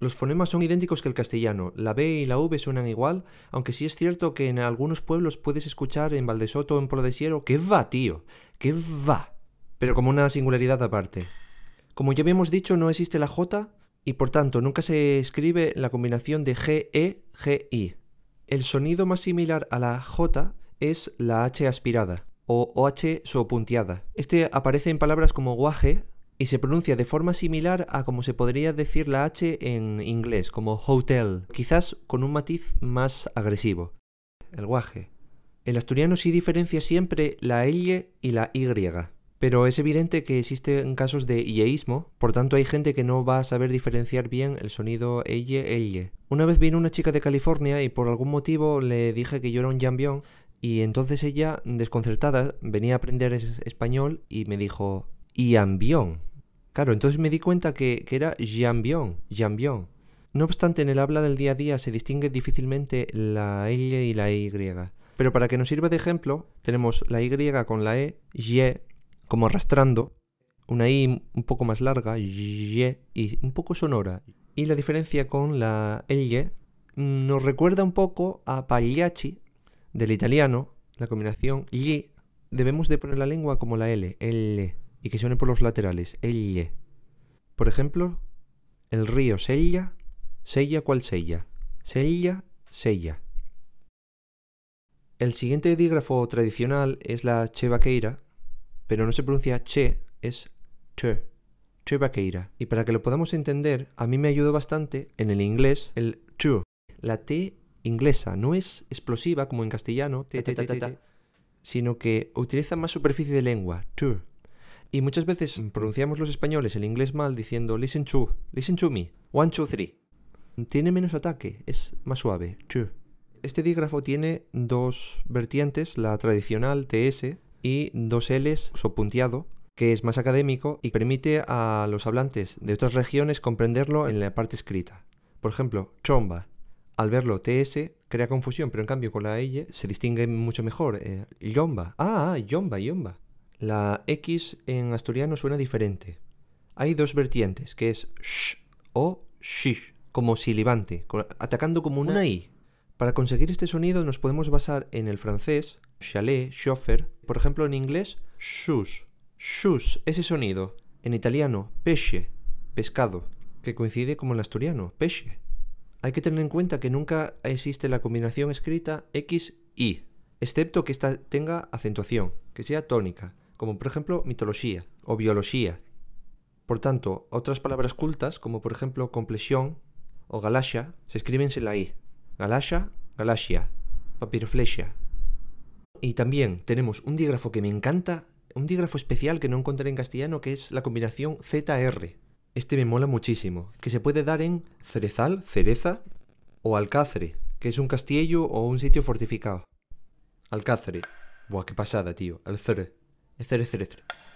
Los fonemas son idénticos que el castellano, la B y la V suenan igual, aunque sí es cierto que en algunos pueblos puedes escuchar en Valdesoto o en Polodesiero que va, tío, que va, pero como una singularidad aparte. Como ya habíamos dicho, no existe la J y por tanto nunca se escribe la combinación de G, E, G, I. El sonido más similar a la J es la H aspirada o h sopunteada. Este aparece en palabras como guaje, y se pronuncia de forma similar a como se podría decir la H en inglés, como hotel, quizás con un matiz más agresivo. El guaje. El asturiano sí diferencia siempre la L y la Y, pero es evidente que existen casos de yeísmo, por tanto hay gente que no va a saber diferenciar bien el sonido L, L. Una vez vino una chica de California y por algún motivo le dije que yo era un jambión y entonces ella, desconcertada, venía a aprender español y me dijo, ¿y Claro, entonces me di cuenta que, era Jambion, No obstante, en el habla del día a día se distingue difícilmente la L y la Y. Pero para que nos sirva de ejemplo, tenemos la Y con la E, Y, como arrastrando, una I un poco más larga, Y, y un poco sonora. Y la diferencia con la L mm, nos recuerda un poco a pagliacci, del italiano, la combinación Y. Debemos de poner la lengua como la L, L y que se une por los laterales, Por ejemplo, el río Sella, Sella cual Sella, Sella, Sella. El siguiente dígrafo tradicional es la chevaqueira, pero no se pronuncia che, es che, Vaqueira. Y para que lo podamos entender, a mí me ayudó bastante en el inglés el T. La T inglesa no es explosiva como en castellano, sino que utiliza más superficie de lengua, y muchas veces pronunciamos los españoles el inglés mal diciendo listen to, listen to me, one, two, three. Tiene menos ataque, es más suave, Este dígrafo tiene dos vertientes, la tradicional TS y dos Ls subpunteado, que es más académico y permite a los hablantes de otras regiones comprenderlo en la parte escrita. Por ejemplo, tromba. Al verlo TS crea confusión, pero en cambio con la L e se distingue mucho mejor. Eh, yomba. Ah, ah, yomba, yomba. La X en asturiano suena diferente. Hay dos vertientes, que es sh o shish, como silibante, atacando como una, I. Para conseguir este sonido nos podemos basar en el francés, chalet, chauffeur, por ejemplo en inglés, shoes, shoes, ese sonido, en italiano, pesce, pescado, que coincide con el asturiano, pesce. Hay que tener en cuenta que nunca existe la combinación escrita X-Y, excepto que esta tenga acentuación, que sea tónica como por ejemplo mitología o biología. Por tanto, otras palabras cultas, como por ejemplo complexión o galaxia, se escriben sin la I. Galaxia, galaxia, papiroflexia. Y también tenemos un dígrafo que me encanta, un dígrafo especial que no encontré en castellano, que es la combinación ZR. Este me mola muchísimo, que se puede dar en cerezal, cereza o alcázar, que es un castillo o un sitio fortificado. Alcázar. Buah, qué pasada, tío. El etcétera, etcétera.